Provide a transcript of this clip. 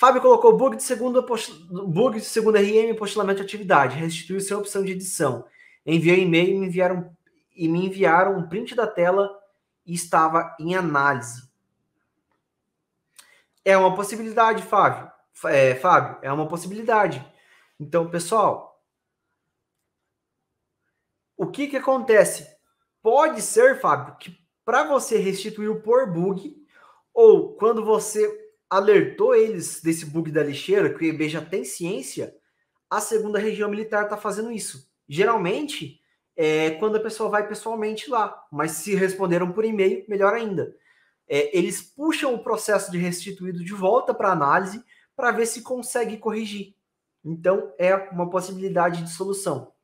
Fábio colocou bug de segunda, bug de segunda RM postulamento de atividade. Restituiu sem opção de edição. Enviei e-mail e me enviaram, e me enviaram um print da tela e estava em análise. É uma possibilidade, Fábio. É, Fábio, é uma possibilidade. Então, pessoal, o que, que acontece? Pode ser, Fábio, que para você restituir o por bug, ou quando você alertou eles desse bug da lixeira, que o IB já tem ciência, a segunda região militar está fazendo isso. Geralmente é quando a pessoa vai pessoalmente lá, mas se responderam por e-mail, melhor ainda. É, eles puxam o processo de restituído de volta para análise para ver se consegue corrigir. Então é uma possibilidade de solução.